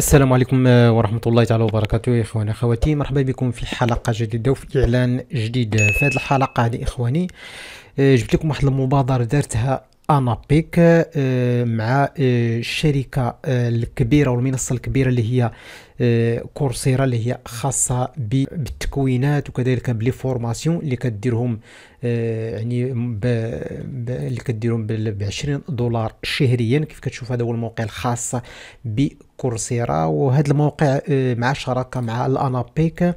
السلام عليكم آه، ورحمة الله تعالى وبركاته يا إخواني أخواتي مرحبا بكم في حلقة جديدة وفي إعلان جديد في هذه الحلقة هذه إخواني آه، جبت لكم واحد المبادرة دارتها أنا بيك آه، مع الشركة الكبيرة والمنصة الكبيرة اللي هي كورسيرا اللي هي خاصة بالتكوينات وكذلك بلي فورماسيون اللي كديرهم يعني ب... ب... اللي كديرهم ب 20 دولار شهريا كيف كتشوف هذا هو الموقع الخاص ب كورسيرا وهذا الموقع آه، مع شراكه مع الانابيك آه،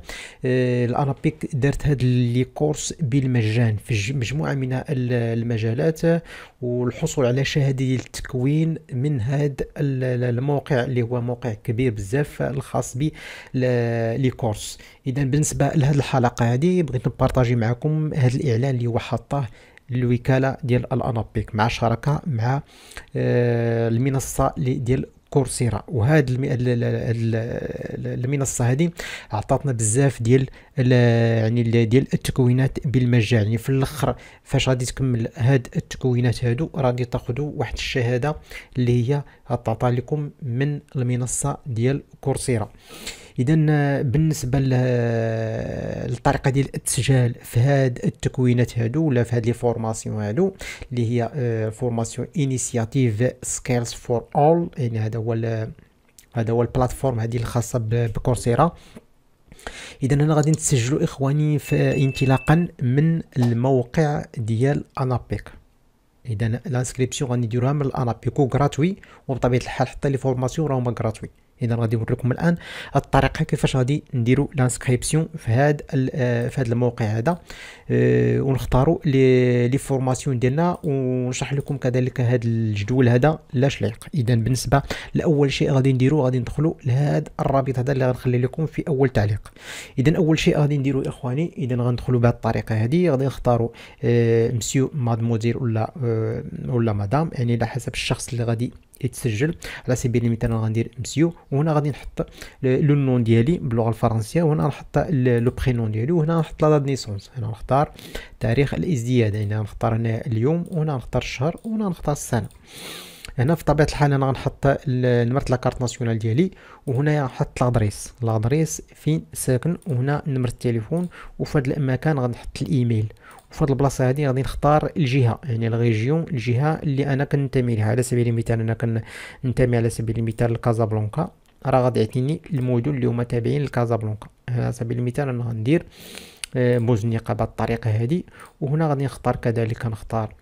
الانابيك دارت هاد لي كورس بالمجان في مجموعه من المجالات والحصول على شهاده التكوين من هذا الموقع اللي هو موقع كبير بزاف الخاص ب لي كورس اذا بالنسبه لهذه الحلقه هذه بغيت نبارطاجي معكم هذا الاعلان اللي هو حطاه الوكاله ديال الانابيك مع شراكه مع المنصه ديال كورسيرا وهاد المنصه هذه عطاتنا بزاف ديال يعني ديال التكوينات بالمجان يعني في الاخر فاش غادي تكمل هاد التكوينات هادو غادي تاخذوا واحد الشهاده اللي هي تعطى لكم من المنصه ديال كورسيرا اذا بالنسبه للطريقه ديال التسجيل في هاد التكوينات هادو ولا في هاد لي فورماسيون هادو اللي هي آه، فورماسيون انيسياتيف سكيلز فور اول يعني هذا هو هذا هو البلاتفورم هذه الخاصه بكورسيرا اذا انا غادي نسجلوا اخواني في انطلاقا من الموقع ديال انابيك اذا لانسكريبسيون غادي نديروها من الانابيكو غراتوي وبطبيعه الحال حتى لي فورماسيون راهما غراتوي اذا غادي نوريكم الان الطريقه كيفاش غادي نديروا لانسكريبسيون في هذا آه، في هذا الموقع هذا آه، ونختاروا لي لي فورماسيون ديالنا ونشرح لكم كذلك هذا الجدول هذا لاش لايق اذا بالنسبه لاول شيء غادي نديروا غادي ندخلوا لهذا الرابط هذا اللي غنخلي لكم في اول تعليق اذا اول شيء غادي نديروا اخواني اذا غندخلوا بهذه الطريقه هذه غادي نختاروا مسيو مادموزيل ولا آه، ولا مدام يعني على حسب الشخص اللي غادي يتسجل على سبيل المثال غندير مسيو وهنا غادي نحط لو نون ديالي باللغه الفرنسيه وهنا نحط لو برينون ديالي وهنا نحط لا نيسونس هنا نختار تاريخ الازدياد يعني نختار هنا اليوم وهنا نختار الشهر وهنا نختار السنه هنا في طبيعه الحال انا غنحط نمره لاكارت ناسيونال ديالي وهنا غنحط لادريس لادريس فين ساكن وهنا نمره التليفون وفي هذا المكان غنحط الايميل في هاد البلاصه هادي غادي نختار الجهه يعني الريجيون الجهه اللي انا كنتمي لها على سبيل المثال انا كنتمي على سبيل المثال لكازابلانكا راه غادي يعطيني المدن اللي هما تابعين لكازابلانكا على سبيل المثال انا غندير آه، بوزنيقه بهاد الطريقه هادي وهنا غادي نختار كذلك نختار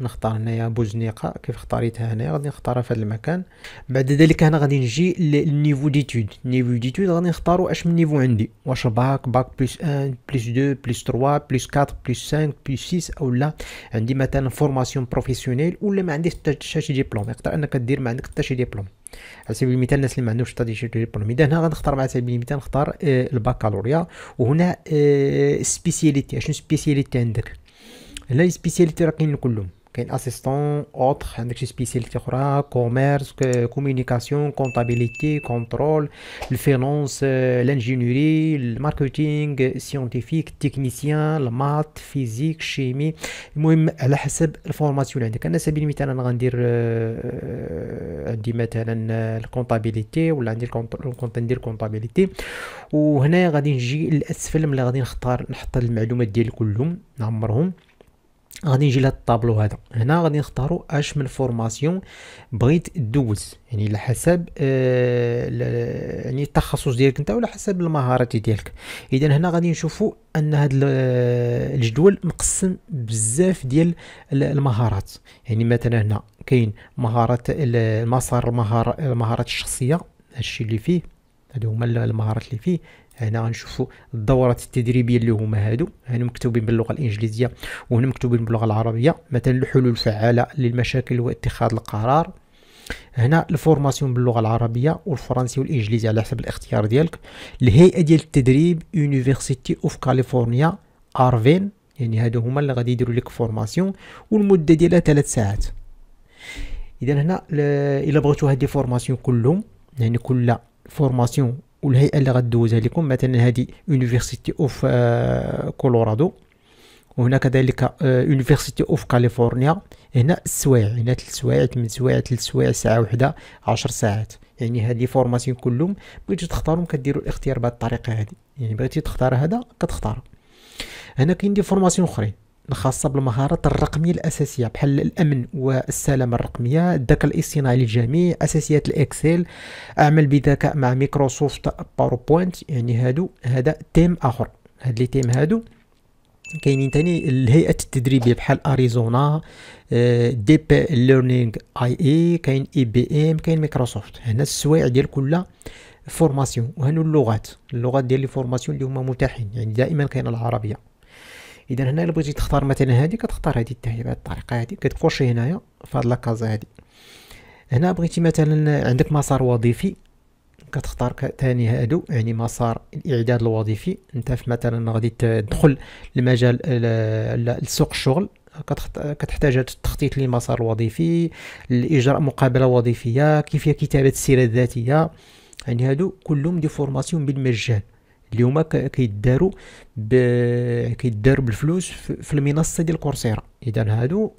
نختار هنايا بوزنيقه كيف اختاريتها هنايا غادي نختارها في هذا المكان بعد ذلك هنا غادي نجي للنيفو ديتود نيفو ديتود غادي نختاروا اش من نيفو عندي واش باك باك بلس 1 بلس 2 بلس 3 بلس 4 بلس 5 بلس 6 او لا عندي مثلا فورماسيون بروفيسيونيل ولا ما عنديش حتى شي ديبلوم يقدر انك دير ما عندك حتى شي ديبلوم على سبيل المثال الناس اللي ما عندهمش حتى شي ديبلوم اذا هنا غنختار على سبيل المثال نختار آه، الباكالوريا وهنا سبيسياليتي اشنو سبيسياليتي عندك هنا لي سبيسياليتي راه كاينين كلهم كاين اسيستون اوتر عندك شي سبيسياليتي اخرى كوميرس كوميونيكاسيون كونطابيليتي كونترول الفينونس لانجينيوري الماركتينغ سيونتيفيك تكنيسيان المات فيزيك شيمي المهم على حسب الفورماسيون عندك على سبيل المثال انا غندير عندي مثلا الكونطابيليتي ولا عندي الكونت ندير كونطابيليتي وهنايا غادي نجي الاسفل ملي غادي نختار نحط المعلومات ديالي كلهم نعمرهم غادي نجي لهاد الطابلو هذا هنا غادي نختاروا اش من فورماسيون بغيت دوز يعني على حسب آه يعني التخصص ديالك انت ولا حسب المهارات ديالك اذا هنا غادي نشوفوا ان هاد آه، الجدول مقسم بزاف ديال المهارات يعني مثلا هنا كاين مهارات المسار المهارات الشخصيه هادشي اللي فيه هادو هما المهارات اللي فيه هنا غنشوفوا الدورات التدريبيه اللي هما هادو هنا مكتوبين باللغه الانجليزيه وهنا مكتوبين باللغه العربيه مثلا الحلول الفعاله للمشاكل واتخاذ القرار هنا الفورماسيون باللغه العربيه والفرنسيه والانجليزيه على حسب الاختيار ديالك الهيئه ديال التدريب يونيفرسيتي اوف كاليفورنيا ارفين يعني هادو هما اللي غادي يديروا لك فورماسيون والمده ديالها 3 ساعات اذا هنا الا بغيتو هاد لي فورماسيون كلهم يعني كل فورماسيون والهيئه اللي غدوزها لكم مثلا هذه يونيفرسيتي اوف كولورادو وهنا كذلك يونيفرسيتي اوف كاليفورنيا هنا السوايع هنا ثلاث سوايع ثمان سوايع ثلاث سوايع ساعه واحده 10 ساعات يعني هاد لي فورماسيون كلهم بغيتو تختارهم كديروا الاختيار بهاد الطريقه هادي يعني بغيتي تختار هذا كتختار هنا كاين دي فورماسيون اخرين الخاصة بالمهارات الرقمية الأساسية بحال الأمن والسلامة الرقمية الذكاء الاصطناعي للجميع أساسيات الإكسل أعمل بذكاء مع مايكروسوفت باوربوينت يعني هادو هذا تيم آخر هاد لي تيم هادو كاينين تاني الهيئة التدريبية بحال أريزونا ديب ليرنينغ اي اي كاين اي بي ام كاين مايكروسوفت هنا السوايع ديال كل فورماسيون وهنا اللغات اللغات ديال لي فورماسيون اللي هما متاحين يعني دائما كاين العربية اذا هنا الا بغيتي تختار مثلا هذه كتختار هذه حتى بهذه الطريقه هذه كتكوشي هنايا في هذه لاكازا هذه هنا بغيتي مثلا عندك مسار وظيفي كتختار ثاني هادو يعني مسار الاعداد الوظيفي انت في مثلا غادي تدخل لمجال السوق الشغل كتحتاج التخطيط للمسار الوظيفي الاجراء مقابله وظيفيه كيفيه كتابه السيره الذاتيه يعني هادو كلهم دي فورماسيون بالمجان اليوم كيداروا ب... كيداروا بالفلوس في المنصه ديال كورسيرا اذا هادو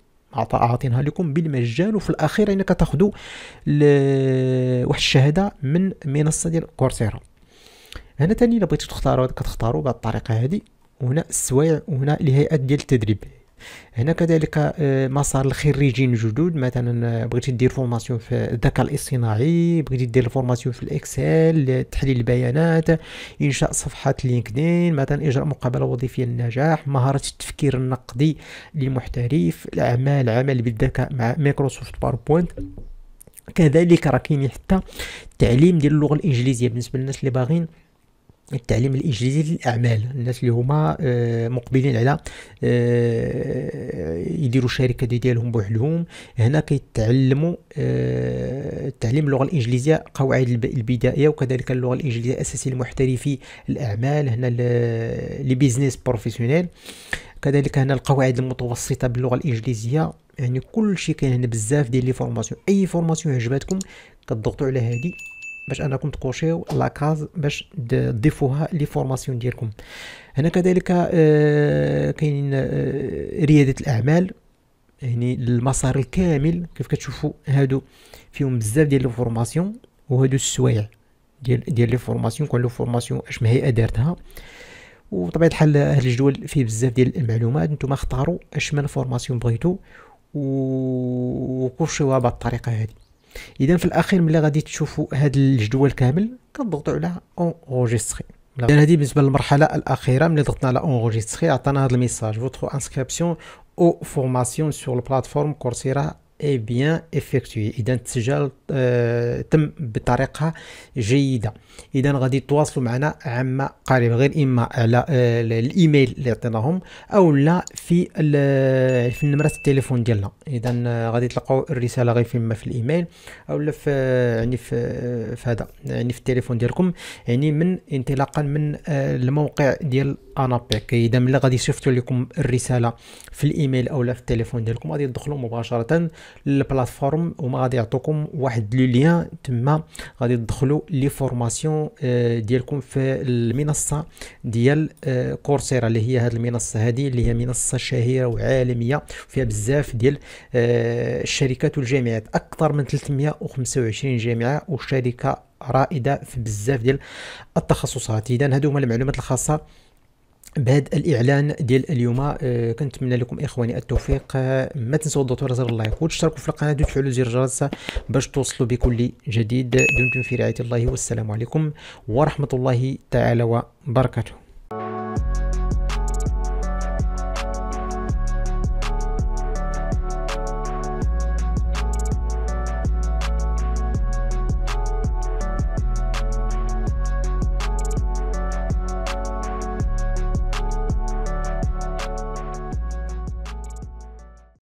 عاطينها لكم بالمجان وفي الاخير يعني كتاخذوا ل... واحد الشهاده من منصه ديال كورسيرا هنا تاني الا بغيتو تختاروا كتختاروا بهاد الطريقه هذه وهنا السوايع وهنا الهيئات ديال التدريب هنا كذلك آه، مسار الخريجين الجدد مثلا آه، بغيتي دير فورماسيون في الذكاء الاصطناعي بغيتي دير فورماسيون في الاكسل تحليل البيانات انشاء صفحات لينكدين مثلا اجراء مقابله وظيفيه للنجاح مهاره التفكير النقدي للمحترف الاعمال العمل بالذكاء مع مايكروسوفت باوربوينت كذلك راه كاين حتى التعليم ديال اللغه الانجليزيه بالنسبه للناس اللي باغين التعليم الانجليزي للاعمال الناس اللي هما آه، مقبلين على آه، يديروا شركه دي ديالهم بوحدهم هنا كيتعلموا آه، تعليم اللغه الانجليزيه قواعد البدائيه وكذلك اللغه الانجليزيه الاساسيه لمحترفي الاعمال هنا لي بيزنيس بروفيسيونيل كذلك هنا القواعد المتوسطه باللغه الانجليزيه يعني كل شيء كاين هنا بزاف ديال لي فورماسيون اي فورماسيون عجبتكم كتضغطوا على هذه باش انكم لا لاكاز باش تضيفوها لي فورماسيون ديالكم هنا كذلك آه، كاين آه، رياده الاعمال يعني المسار الكامل كيف كتشوفوا هادو فيهم بزاف ديال الفورماسيون وهادو السوايع ديال ديال لي فورماسيون كل فورماسيون اش ما هي دارتها وطبيعه الحال هاد الجدول فيه بزاف ديال المعلومات نتوما اختاروا اش من فورماسيون بغيتو وكوشيوها بهاد الطريقه هذه اذا في الاخير ملي غادي تشوفوا هاد الجدول كامل كنضغطوا على اونغوجيستري اذا هذه بالنسبه للمرحله الاخيره ملي ضغطنا على اونغوجيستري عطانا هذا الميساج فوتر انسكريبسيون او فورماسيون سور البلاتفورم كورسيرا اي بيان افكتوي اذا التسجيل آه تم بطريقه جيده اذا غادي تواصلوا معنا عما قريب غير اما على آه الايميل اللي عطيناهم او لا في آه، في نمره التليفون ديالنا اذا آه غادي تلقاو الرساله غير فيما في الايميل او لا في آه، يعني في آه، في هذا يعني في التليفون ديالكم يعني من انطلاقا من الموقع ديال انابيك اذا ملي غادي شفتوا لكم الرساله في الايميل او لا في التليفون ديالكم غادي تدخلوا مباشره للبلاتفورم وما غادي يعطوكم واحد لو ليان تما غادي تدخلوا لي فورماسيون آه، ديالكم في المنصه ديال آه، كورسيرا اللي هي هذه هاد المنصه هذه اللي هي منصه شهيره وعالميه فيها بزاف ديال آه، الشركات والجامعات اكثر من 325 جامعه وشركه رائده في بزاف ديال التخصصات اذا هادو هما المعلومات الخاصه بهذا الاعلان ديال اليوم آه، كنتمنى لكم اخواني التوفيق آه، ما تنسوا تضغطوا على زر اللايك وتشتركوا في القناه وتفعلوا زر الجرس باش توصلوا بكل جديد دمتم في رعايه الله والسلام عليكم ورحمه الله تعالى وبركاته